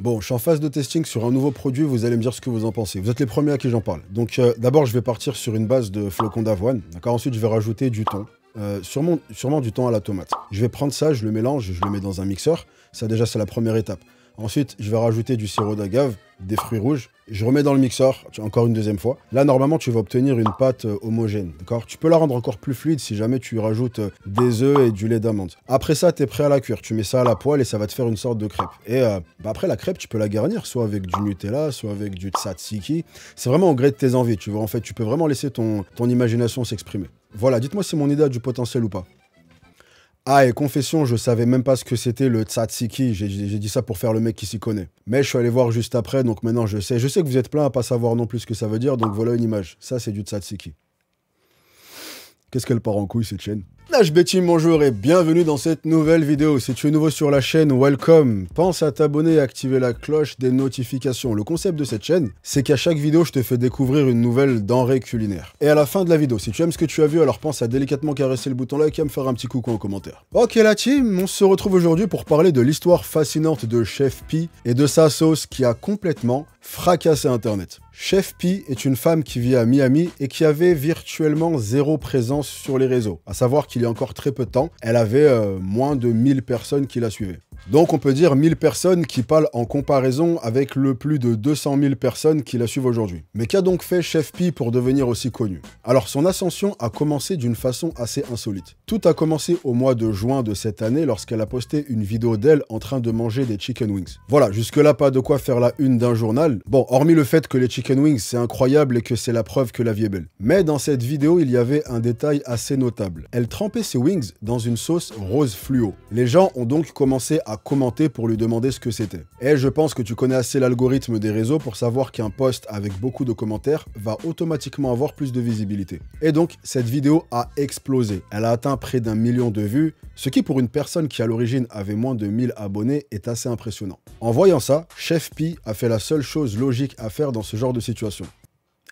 Bon, je suis en phase de testing sur un nouveau produit, vous allez me dire ce que vous en pensez. Vous êtes les premiers à qui j'en parle. Donc euh, d'abord, je vais partir sur une base de flocons d'avoine, d'accord Ensuite, je vais rajouter du thon, euh, sûrement, sûrement du thon à la tomate. Je vais prendre ça, je le mélange, je le mets dans un mixeur. Ça déjà, c'est la première étape. Ensuite, je vais rajouter du sirop d'agave, des fruits rouges. Je remets dans le mixeur, encore une deuxième fois. Là, normalement, tu vas obtenir une pâte euh, homogène, d'accord Tu peux la rendre encore plus fluide si jamais tu rajoutes euh, des œufs et du lait d'amande. Après ça, tu es prêt à la cuire. Tu mets ça à la poêle et ça va te faire une sorte de crêpe. Et euh, bah, après, la crêpe, tu peux la garnir soit avec du Nutella, soit avec du tzatziki. C'est vraiment au gré de tes envies, tu vois. En fait, tu peux vraiment laisser ton, ton imagination s'exprimer. Voilà, dites-moi si mon idée a du potentiel ou pas. Ah, et confession, je savais même pas ce que c'était le tzatziki. J'ai dit ça pour faire le mec qui s'y connaît. Mais je suis allé voir juste après, donc maintenant je sais. Je sais que vous êtes plein à pas savoir non plus ce que ça veut dire, donc ah. voilà une image. Ça, c'est du tzatziki. Qu'est-ce qu'elle part en couille cette chaîne HB Team, bonjour et bienvenue dans cette nouvelle vidéo. Si tu es nouveau sur la chaîne, welcome. Pense à t'abonner et activer la cloche des notifications. Le concept de cette chaîne, c'est qu'à chaque vidéo, je te fais découvrir une nouvelle denrée culinaire. Et à la fin de la vidéo, si tu aimes ce que tu as vu, alors pense à délicatement caresser le bouton like et à me faire un petit coucou en commentaire. Ok la team, on se retrouve aujourd'hui pour parler de l'histoire fascinante de Chef Pi et de sa sauce qui a complètement fracassé Internet. Chef P est une femme qui vit à Miami et qui avait virtuellement zéro présence sur les réseaux. À savoir qu'il y a encore très peu de temps, elle avait euh, moins de 1000 personnes qui la suivaient. Donc on peut dire 1000 personnes qui parlent en comparaison avec le plus de 200 000 personnes qui la suivent aujourd'hui. Mais qu'a donc fait Chef P pour devenir aussi connu Alors son ascension a commencé d'une façon assez insolite. Tout a commencé au mois de juin de cette année lorsqu'elle a posté une vidéo d'elle en train de manger des chicken wings. Voilà, jusque-là pas de quoi faire la une d'un journal. Bon, hormis le fait que les chicken wings c'est incroyable et que c'est la preuve que la vie est belle. Mais dans cette vidéo, il y avait un détail assez notable. Elle trempait ses wings dans une sauce rose fluo. Les gens ont donc commencé à commenter pour lui demander ce que c'était. Et je pense que tu connais assez l'algorithme des réseaux pour savoir qu'un post avec beaucoup de commentaires va automatiquement avoir plus de visibilité. Et donc, cette vidéo a explosé. Elle a atteint près d'un million de vues, ce qui pour une personne qui à l'origine avait moins de 1000 abonnés est assez impressionnant. En voyant ça, Chef Pi a fait la seule chose logique à faire dans ce genre de situation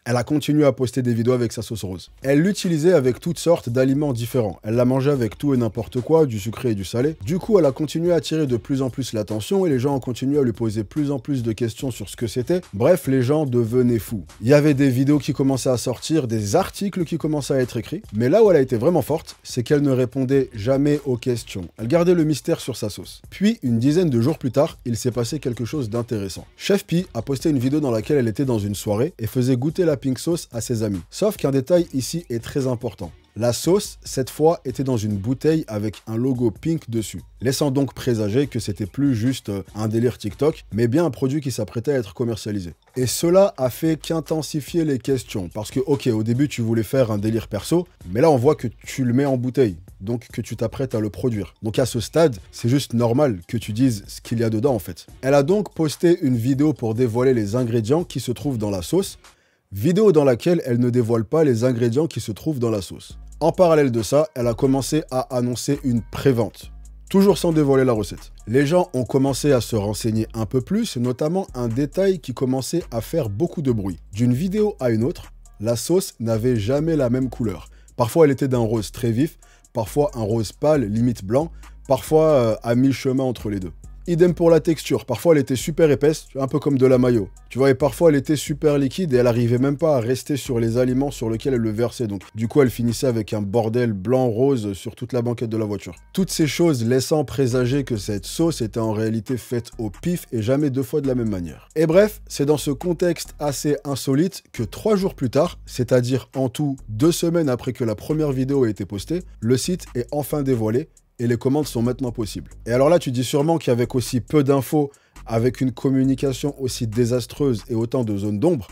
elle a continué à poster des vidéos avec sa sauce rose. Elle l'utilisait avec toutes sortes d'aliments différents. Elle la mangeait avec tout et n'importe quoi, du sucré et du salé. Du coup, elle a continué à attirer de plus en plus l'attention et les gens ont continué à lui poser plus en plus de questions sur ce que c'était. Bref, les gens devenaient fous. Il y avait des vidéos qui commençaient à sortir, des articles qui commençaient à être écrits. Mais là où elle a été vraiment forte, c'est qu'elle ne répondait jamais aux questions. Elle gardait le mystère sur sa sauce. Puis, une dizaine de jours plus tard, il s'est passé quelque chose d'intéressant. Chef P a posté une vidéo dans laquelle elle était dans une soirée et faisait goûter la pink sauce à ses amis. Sauf qu'un détail ici est très important. La sauce, cette fois, était dans une bouteille avec un logo pink dessus, laissant donc présager que c'était plus juste euh, un délire TikTok, mais bien un produit qui s'apprêtait à être commercialisé. Et cela a fait qu'intensifier les questions, parce que ok, au début tu voulais faire un délire perso, mais là on voit que tu le mets en bouteille, donc que tu t'apprêtes à le produire. Donc à ce stade, c'est juste normal que tu dises ce qu'il y a dedans en fait. Elle a donc posté une vidéo pour dévoiler les ingrédients qui se trouvent dans la sauce, vidéo dans laquelle elle ne dévoile pas les ingrédients qui se trouvent dans la sauce. En parallèle de ça, elle a commencé à annoncer une prévente, toujours sans dévoiler la recette. Les gens ont commencé à se renseigner un peu plus, notamment un détail qui commençait à faire beaucoup de bruit. D'une vidéo à une autre, la sauce n'avait jamais la même couleur. Parfois elle était d'un rose très vif, parfois un rose pâle, limite blanc, parfois euh, à mi-chemin entre les deux. Idem pour la texture. Parfois, elle était super épaisse, un peu comme de la maillot. Tu vois, et parfois, elle était super liquide et elle arrivait même pas à rester sur les aliments sur lesquels elle le versait. Donc, du coup, elle finissait avec un bordel blanc-rose sur toute la banquette de la voiture. Toutes ces choses laissant présager que cette sauce était en réalité faite au pif et jamais deux fois de la même manière. Et bref, c'est dans ce contexte assez insolite que trois jours plus tard, c'est-à-dire en tout deux semaines après que la première vidéo ait été postée, le site est enfin dévoilé et les commandes sont maintenant possibles. Et alors là, tu dis sûrement qu'avec aussi peu d'infos, avec une communication aussi désastreuse et autant de zones d'ombre,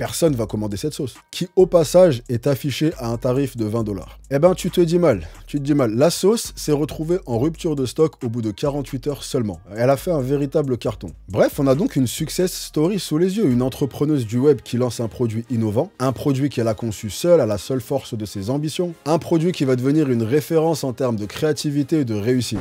personne va commander cette sauce, qui au passage est affichée à un tarif de 20 dollars. Eh ben, tu te dis mal, tu te dis mal. La sauce s'est retrouvée en rupture de stock au bout de 48 heures seulement. Elle a fait un véritable carton. Bref, on a donc une success story sous les yeux, une entrepreneuse du web qui lance un produit innovant, un produit qu'elle a conçu seule à la seule force de ses ambitions, un produit qui va devenir une référence en termes de créativité et de réussite.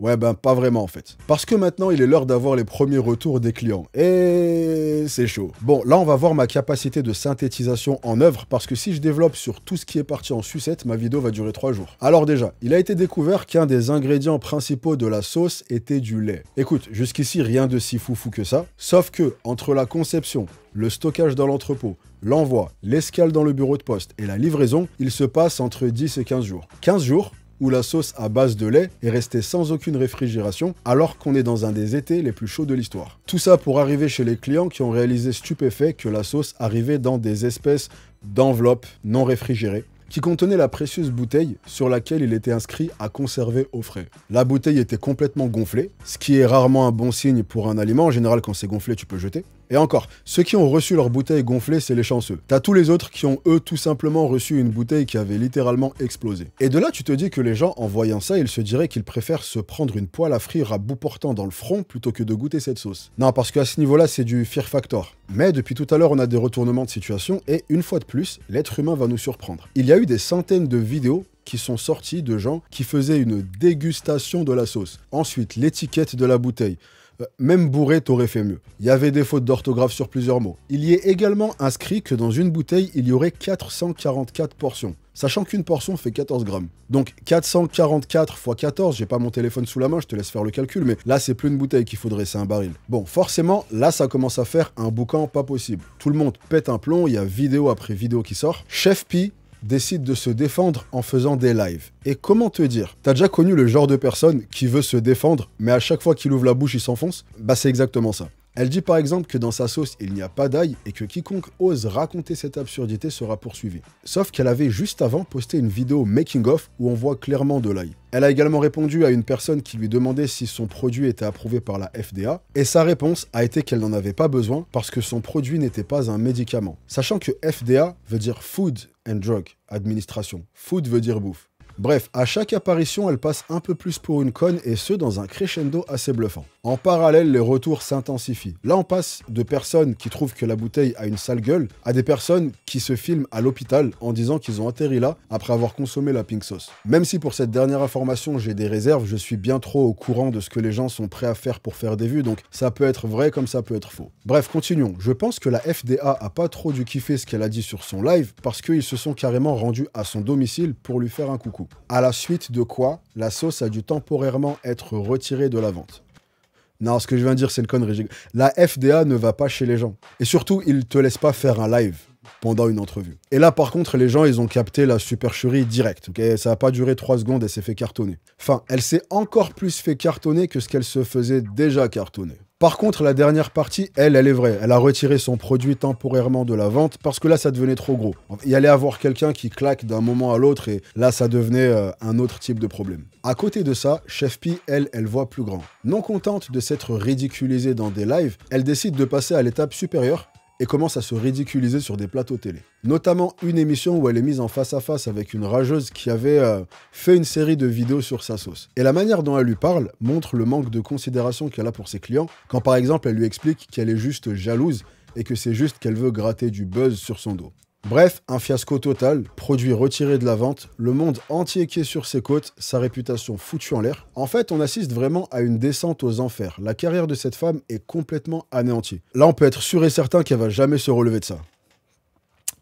Ouais, ben pas vraiment en fait. Parce que maintenant, il est l'heure d'avoir les premiers retours des clients. Et c'est chaud. Bon, là, on va voir ma capacité de synthétisation en œuvre, parce que si je développe sur tout ce qui est parti en sucette, ma vidéo va durer 3 jours. Alors déjà, il a été découvert qu'un des ingrédients principaux de la sauce était du lait. Écoute, jusqu'ici, rien de si foufou que ça. Sauf que, entre la conception, le stockage dans l'entrepôt, l'envoi, l'escale dans le bureau de poste et la livraison, il se passe entre 10 et 15 jours. 15 jours où la sauce à base de lait est restée sans aucune réfrigération alors qu'on est dans un des étés les plus chauds de l'histoire. Tout ça pour arriver chez les clients qui ont réalisé stupéfait que la sauce arrivait dans des espèces d'enveloppes non réfrigérées qui contenait la précieuse bouteille sur laquelle il était inscrit à conserver au frais. La bouteille était complètement gonflée, ce qui est rarement un bon signe pour un aliment. En général, quand c'est gonflé, tu peux jeter. Et encore, ceux qui ont reçu leur bouteille gonflée, c'est les chanceux. T'as tous les autres qui ont eux tout simplement reçu une bouteille qui avait littéralement explosé. Et de là, tu te dis que les gens, en voyant ça, ils se diraient qu'ils préfèrent se prendre une poêle à frire à bout portant dans le front plutôt que de goûter cette sauce. Non, parce qu'à ce niveau-là, c'est du fear factor. Mais depuis tout à l'heure, on a des retournements de situation et une fois de plus, l'être humain va nous surprendre. Il y a eu des centaines de vidéos qui sont sorties de gens qui faisaient une dégustation de la sauce. Ensuite, l'étiquette de la bouteille, même bourré, t'aurais fait mieux. Il y avait des fautes d'orthographe sur plusieurs mots. Il y est également inscrit que dans une bouteille, il y aurait 444 portions sachant qu'une portion fait 14 grammes. Donc 444 x 14, j'ai pas mon téléphone sous la main, je te laisse faire le calcul, mais là c'est plus une bouteille qu'il faudrait, c'est un baril. Bon, forcément, là ça commence à faire un boucan pas possible. Tout le monde pète un plomb, il y a vidéo après vidéo qui sort. Chef P décide de se défendre en faisant des lives. Et comment te dire T'as déjà connu le genre de personne qui veut se défendre, mais à chaque fois qu'il ouvre la bouche, il s'enfonce Bah c'est exactement ça. Elle dit par exemple que dans sa sauce il n'y a pas d'ail et que quiconque ose raconter cette absurdité sera poursuivi. Sauf qu'elle avait juste avant posté une vidéo making-of où on voit clairement de l'ail. Elle a également répondu à une personne qui lui demandait si son produit était approuvé par la FDA et sa réponse a été qu'elle n'en avait pas besoin parce que son produit n'était pas un médicament. Sachant que FDA veut dire Food and Drug Administration. Food veut dire bouffe. Bref, à chaque apparition, elle passe un peu plus pour une conne et ce, dans un crescendo assez bluffant. En parallèle, les retours s'intensifient. Là, on passe de personnes qui trouvent que la bouteille a une sale gueule à des personnes qui se filment à l'hôpital en disant qu'ils ont atterri là après avoir consommé la pink sauce. Même si pour cette dernière information, j'ai des réserves, je suis bien trop au courant de ce que les gens sont prêts à faire pour faire des vues, donc ça peut être vrai comme ça peut être faux. Bref, continuons. Je pense que la FDA a pas trop dû kiffer ce qu'elle a dit sur son live parce qu'ils se sont carrément rendus à son domicile pour lui faire un coucou à la suite de quoi la sauce a dû temporairement être retirée de la vente. Non, ce que je viens de dire, c'est le con connerie. La FDA ne va pas chez les gens. Et surtout, ils te laissent pas faire un live pendant une entrevue. Et là, par contre, les gens, ils ont capté la supercherie directe. ça n'a pas duré 3 secondes et s'est fait cartonner. Enfin, elle s'est encore plus fait cartonner que ce qu'elle se faisait déjà cartonner. Par contre, la dernière partie, elle, elle est vraie. Elle a retiré son produit temporairement de la vente parce que là, ça devenait trop gros. Il allait avoir quelqu'un qui claque d'un moment à l'autre et là, ça devenait euh, un autre type de problème. À côté de ça, Chef P, elle, elle voit plus grand. Non contente de s'être ridiculisée dans des lives, elle décide de passer à l'étape supérieure et commence à se ridiculiser sur des plateaux télé. Notamment une émission où elle est mise en face à face avec une rageuse qui avait euh, fait une série de vidéos sur sa sauce. Et la manière dont elle lui parle montre le manque de considération qu'elle a pour ses clients, quand par exemple elle lui explique qu'elle est juste jalouse et que c'est juste qu'elle veut gratter du buzz sur son dos. Bref, un fiasco total, produit retiré de la vente, le monde entier qui est sur ses côtes, sa réputation foutue en l'air. En fait, on assiste vraiment à une descente aux enfers. La carrière de cette femme est complètement anéantie. Là, on peut être sûr et certain qu'elle va jamais se relever de ça.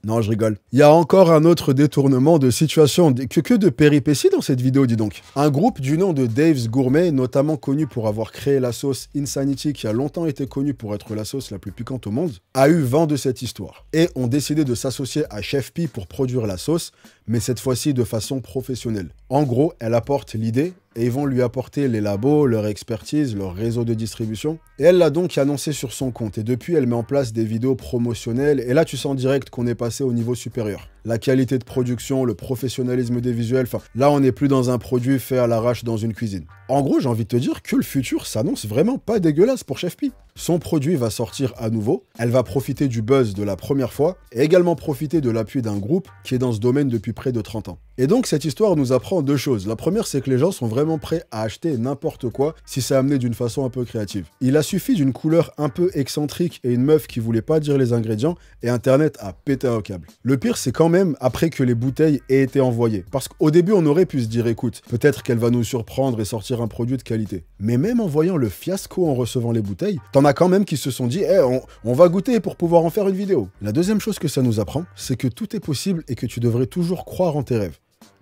Non, je rigole. Il y a encore un autre détournement de situation, que, de péripéties dans cette vidéo, dis donc. Un groupe du nom de Dave's Gourmet, notamment connu pour avoir créé la sauce Insanity, qui a longtemps été connue pour être la sauce la plus piquante au monde, a eu vent de cette histoire et ont décidé de s'associer à Chef P pour produire la sauce, mais cette fois-ci de façon professionnelle. En gros, elle apporte l'idée et ils vont lui apporter les labos, leur expertise, leur réseau de distribution. Et elle l'a donc annoncé sur son compte et depuis elle met en place des vidéos promotionnelles et là tu sens direct qu'on est passé au niveau supérieur la qualité de production, le professionnalisme des visuels. Enfin, là, on n'est plus dans un produit fait à l'arrache dans une cuisine. En gros, j'ai envie de te dire que le futur s'annonce vraiment pas dégueulasse pour Chef P. Son produit va sortir à nouveau, elle va profiter du buzz de la première fois et également profiter de l'appui d'un groupe qui est dans ce domaine depuis près de 30 ans. Et donc cette histoire nous apprend deux choses. La première, c'est que les gens sont vraiment prêts à acheter n'importe quoi si c'est amené d'une façon un peu créative. Il a suffi d'une couleur un peu excentrique et une meuf qui voulait pas dire les ingrédients et Internet a pété un câble. Le pire, c'est quand même même après que les bouteilles aient été envoyées. Parce qu'au début, on aurait pu se dire, écoute, peut-être qu'elle va nous surprendre et sortir un produit de qualité. Mais même en voyant le fiasco en recevant les bouteilles, t'en as quand même qui se sont dit, Eh, on, on va goûter pour pouvoir en faire une vidéo. La deuxième chose que ça nous apprend, c'est que tout est possible et que tu devrais toujours croire en tes rêves.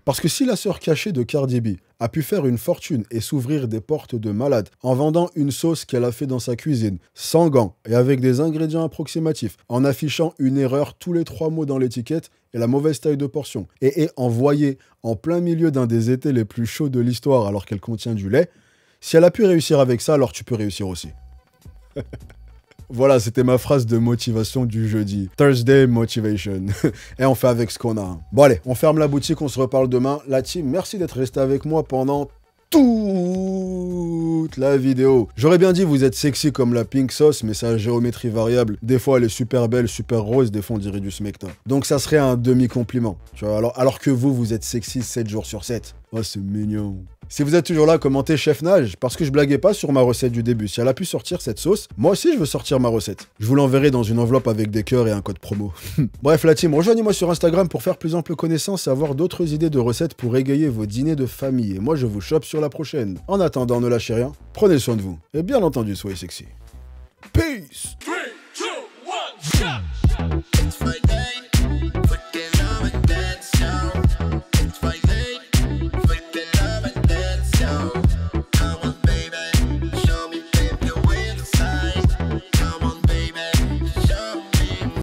Parce que si la sœur cachée de Cardi B a pu faire une fortune et s'ouvrir des portes de malade en vendant une sauce qu'elle a fait dans sa cuisine, sans gants et avec des ingrédients approximatifs, en affichant une erreur tous les trois mots dans l'étiquette et la mauvaise taille de portion, et est envoyée en plein milieu d'un des étés les plus chauds de l'histoire alors qu'elle contient du lait. Si elle a pu réussir avec ça, alors tu peux réussir aussi. Voilà, c'était ma phrase de motivation du jeudi. Thursday motivation. Et on fait avec ce qu'on a. Bon allez, on ferme la boutique, on se reparle demain. La team, merci d'être resté avec moi pendant toute la vidéo. J'aurais bien dit vous êtes sexy comme la pink sauce, mais sa géométrie variable, des fois elle est super belle, super rose, des fois on dirait du smecta. Donc ça serait un demi-compliment, tu alors, alors que vous, vous êtes sexy 7 jours sur 7. Oh c'est mignon. Si vous êtes toujours là, commentez Chef Nage, parce que je blaguais pas sur ma recette du début. Si elle a pu sortir cette sauce, moi aussi je veux sortir ma recette. Je vous l'enverrai dans une enveloppe avec des cœurs et un code promo. Bref, la team, rejoignez-moi sur Instagram pour faire plus ample connaissance et avoir d'autres idées de recettes pour égayer vos dîners de famille. Et moi, je vous chope sur la prochaine. En attendant, ne lâchez rien, prenez soin de vous. Et bien entendu, soyez sexy. Peace!